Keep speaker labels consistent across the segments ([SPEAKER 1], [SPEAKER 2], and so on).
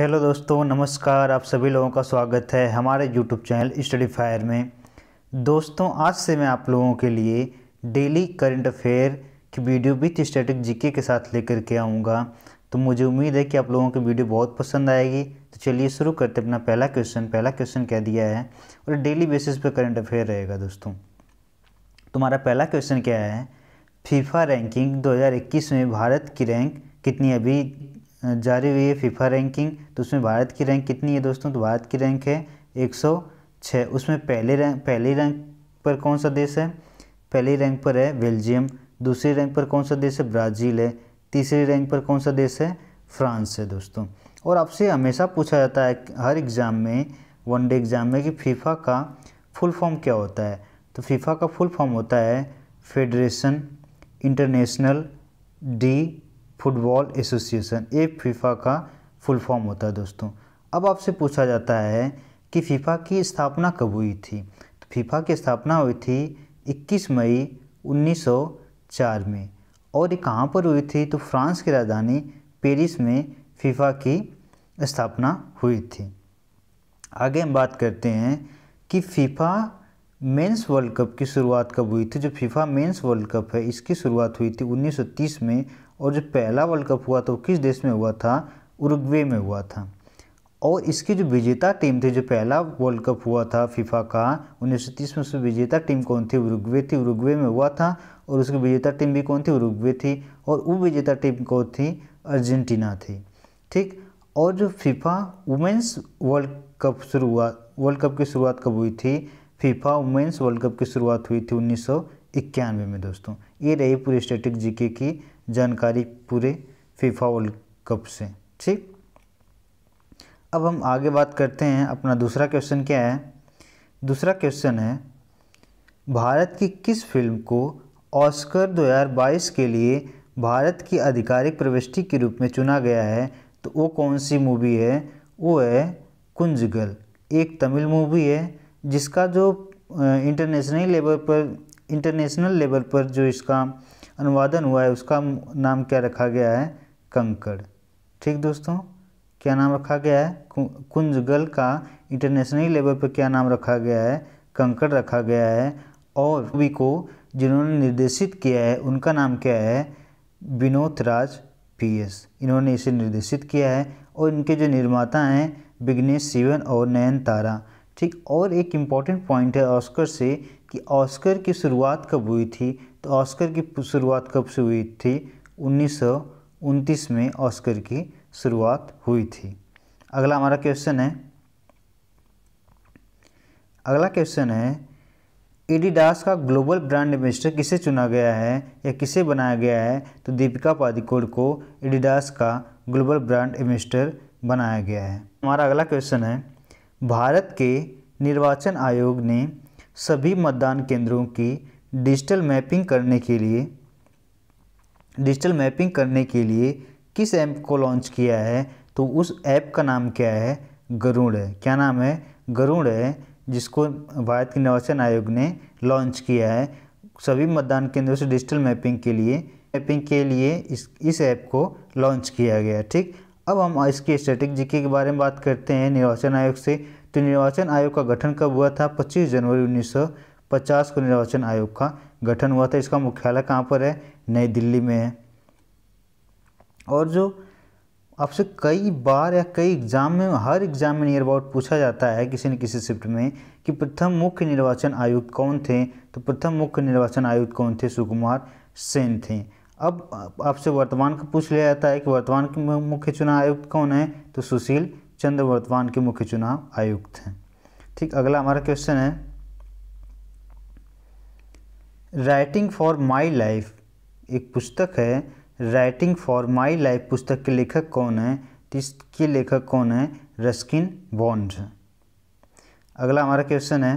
[SPEAKER 1] hello दोस्तों नमस्कार आप सभी लोगों का स्वागत है हमारे यूट्यूब चैनल स्टडी फायर में दोस्तों आज से मैं आप लोगों के लिए डेली करंट अफेयर की वीडियो विथ स्टैटिक जीके के साथ लेकर के आऊँगा तो मुझे उम्मीद है कि आप लोगों की वीडियो बहुत पसंद आएगी तो चलिए शुरू करते अपना पहला क्वेश्चन पहला क्वेश्चन क्या दिया है और डेली बेसिस पर करंट अफेयर रहेगा दोस्तों तुम्हारा पहला क्वेश्चन क्या है फीफा रैंकिंग 2021 में भारत की रैंक कितनी अभी जारी हुई है फीफा रैंकिंग तो उसमें भारत की रैंक कितनी है दोस्तों तो भारत की रैंक है एक सौ छः उसमें पहले रैंक पहली रैंक पर कौन सा देश है पहली रैंक पर है बेल्जियम दूसरी रैंक पर कौन सा देश है ब्राज़ील है तीसरी रैंक पर कौन सा देश है फ्रांस है दोस्तों और आपसे हमेशा पूछा जाता है हर एग्ज़ाम में वनडे एग्ज़ाम में कि फीफा का फुल फॉर्म क्या होता है तो फीफा का फुल फॉर्म होता है federation international de football association ये फीफा का फुल फॉर्म होता है दोस्तों अब आपसे पूछा जाता है कि फीफा की स्थापना कब हुई थी तो फीफा की स्थापना हुई थी 21 मई 1904 में और ये कहाँ पर हुई थी तो फ्रांस की राजधानी पेरिस में फीफा की स्थापना हुई थी आगे हम बात करते हैं कि फीफा मेंस वर्ल्ड कप की शुरुआत कब हुई थी जो फीफा मेंस वर्ल्ड कप है इसकी शुरुआत हुई थी 1930 में और जो पहला वर्ल्ड कप हुआ था वो किस देश में हुआ था उरुग्वे में हुआ था और इसकी जो विजेता टीम थी जो पहला वर्ल्ड कप हुआ था फीफा का उन्नीस में उसकी विजेता टीम कौन थी उरुग्वे थी उरुग्वे में हुआ था और उसकी विजेता टीम भी कौन थी उरुग्वे थी और वो विजेता टीम कौन थी अर्जेंटीना थी ठीक और जो फीफा वुमेंस वर्ल्ड कप शुरुआत वर्ल्ड कप की शुरुआत कब हुई थी फीफा वुमेंस वर्ल्ड कप की शुरुआत हुई थी उन्नीस इक्यानवे में दोस्तों ये रही पूरी स्टेटिक जीके की जानकारी पूरे फीफा वर्ल्ड कप से ठीक अब हम आगे बात करते हैं अपना दूसरा क्वेश्चन क्या है दूसरा क्वेश्चन है भारत की किस फिल्म को ऑस्कर 2022 के लिए भारत की आधिकारिक प्रविष्टि के रूप में चुना गया है तो वो कौन सी मूवी है वो है कुंजगल एक तमिल मूवी है जिसका जो इंटरनेशनल लेवल पर इंटरनेशनल लेवल पर जो इसका अनुवादन हुआ है उसका नाम क्या रखा गया है कंकड़ ठीक दोस्तों क्या नाम रखा गया है कुंजगल का इंटरनेशनल लेवल पर क्या नाम रखा गया है कंकड़ रखा गया है और कवि को जिन्होंने निर्देशित किया है उनका नाम क्या है विनोद राज पी एस इन्होंने इसे निर्देशित किया है और इनके जो निर्माता हैं विघ्नेश शिवन और नयन तारा ठीक और एक इम्पॉर्टेंट पॉइंट है ऑस्कर से कि ऑस्कर की शुरुआत कब हुई थी तो ऑस्कर की शुरुआत कब से हुई थी उन्नीस में ऑस्कर की शुरुआत हुई थी अगला हमारा क्वेश्चन है अगला क्वेश्चन है एडिडास का ग्लोबल ब्रांड एम्बेसडर किसे चुना गया है या किसे बनाया गया है तो दीपिका पादिकोण को एडिडास का ग्लोबल ब्रांड एम्बेसडर बनाया गया है हमारा अगला क्वेश्चन है भारत के निर्वाचन आयोग ने सभी मतदान केंद्रों की डिजिटल मैपिंग करने के लिए डिजिटल मैपिंग करने के लिए किस ऐप को लॉन्च किया है तो उस ऐप का नाम क्या है गरुड़ है क्या नाम है गरुड़ है जिसको भारत के निर्वाचन आयोग ने लॉन्च किया है सभी मतदान केंद्रों से डिजिटल मैपिंग के लिए मैपिंग के लिए इस इस ऐप को लॉन्च किया गया ठीक अब हम इसके स्ट्रेटेजी के बारे में बात करते हैं निर्वाचन आयोग से तो निर्वाचन आयोग का गठन कब हुआ था 25 जनवरी 1950 को निर्वाचन आयोग का गठन हुआ था इसका मुख्यालय कहाँ पर है नई दिल्ली में है और जो आपसे कई बार या कई एग्जाम में हर एग्जाम में नियर अबाउट पूछा जाता है किसी न किसी शिफ्ट में कि प्रथम मुख्य निर्वाचन आयुक्त कौन थे तो प्रथम मुख्य निर्वाचन आयुक्त कौन थे सुकुमार सेन थे अब आपसे वर्तमान का पूछ लिया जाता है कि वर्तमान के मुख्य चुनाव आयुक्त कौन है तो सुशील चंद्र वर्तमान के मुख्य चुनाव आयुक्त हैं ठीक अगला हमारा क्वेश्चन है राइटिंग फॉर माई लाइफ एक पुस्तक है राइटिंग फॉर माई लाइफ पुस्तक के लेखक कौन है इसके लेखक कौन है रस्किन बॉन्ड अगला हमारा क्वेश्चन है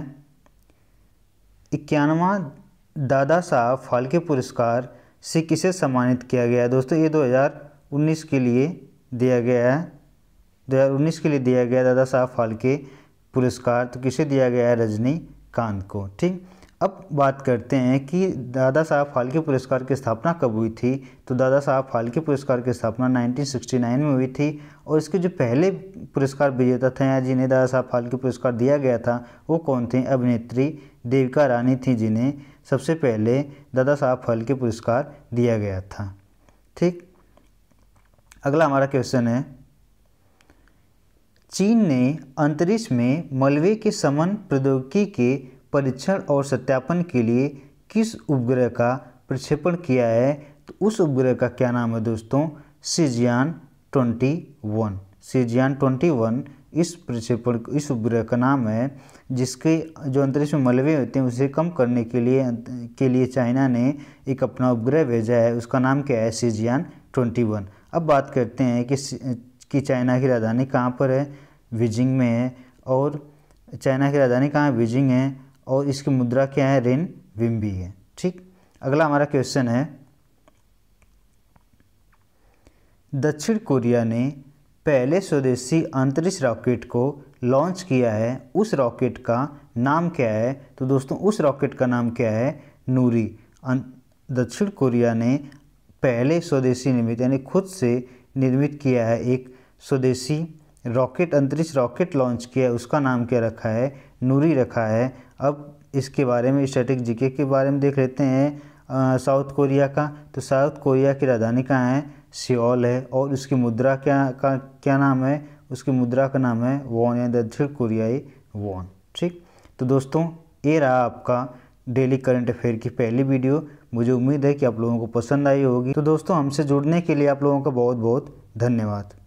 [SPEAKER 1] इक्यानवा दादा साहब फाल्के पुरस्कार से किसे सम्मानित किया गया दोस्तों ये 2019 के लिए दिया गया है 2019 के लिए दिया गया दादा साहब फालके पुरस्कार तो किसे दिया गया है रजनीकांत को ठीक अब बात करते हैं कि दादा साहब फाल्के पुरस्कार की स्थापना कब हुई थी तो दादा साहब फालके पुरस्कार की स्थापना 1969 में हुई थी और इसके जो पहले पुरस्कार विजेता थे या जिन्हें दादा साहब फाल्के पुरस्कार दिया गया था वो कौन थे अभिनेत्री देविका रानी थी जिन्हें सबसे पहले दादा साहब फालके पुरस्कार दिया गया था ठीक अगला हमारा क्वेश्चन है चीन ने अंतरिक्ष में मलबे के समन प्रौद्योगिकी के परीक्षण और सत्यापन के लिए किस उपग्रह का प्रक्षेपण किया है तो उस उपग्रह का क्या नाम है दोस्तों Shiyan twenty one Shiyan twenty one इस प्रक्षेपण इस उपग्रह का नाम है जिसके जो अंतरिक्ष में मलबे होते हैं उसे कम करने के लिए के लिए चाइना ने एक अपना उपग्रह भेजा है उसका नाम क्या है सीजियान ट्वेंटी वन अब बात करते हैं कि कि चाइना की राजधानी कहाँ पर है बीजिंग में है और चाइना की राजधानी कहाँ है बीजिंग है और इसकी मुद्रा क्या है रेन विम्बी है ठीक अगला हमारा क्वेश्चन है दक्षिण कोरिया ने पहले स्वदेशी अंतरिक्ष रॉकेट को लॉन्च किया है उस रॉकेट का नाम क्या है तो दोस्तों उस रॉकेट का नाम क्या है नूरी अं, दक्षिण कोरिया ने पहले स्वदेशी निर्मित यानी खुद से निर्मित किया है एक स्वदेशी रॉकेट अंतरिक्ष रॉकेट लॉन्च किया उसका नाम क्या रखा है नूरी रखा है अब इसके बारे में स्टैटिक जीके के बारे में देख लेते हैं साउथ कोरिया का तो साउथ कोरिया की राजधानी कहाँ है सियोल है और उसकी मुद्रा क्या का क्या नाम है उसकी मुद्रा का नाम है वॉन या दक्षिण कोरियाई वॉन ठीक तो दोस्तों ये रहा आपका डेली करंट अफेयर की पहली वीडियो मुझे उम्मीद है कि आप लोगों को पसंद आई होगी तो दोस्तों हमसे जुड़ने के लिए आप लोगों का बहुत बहुत धन्यवाद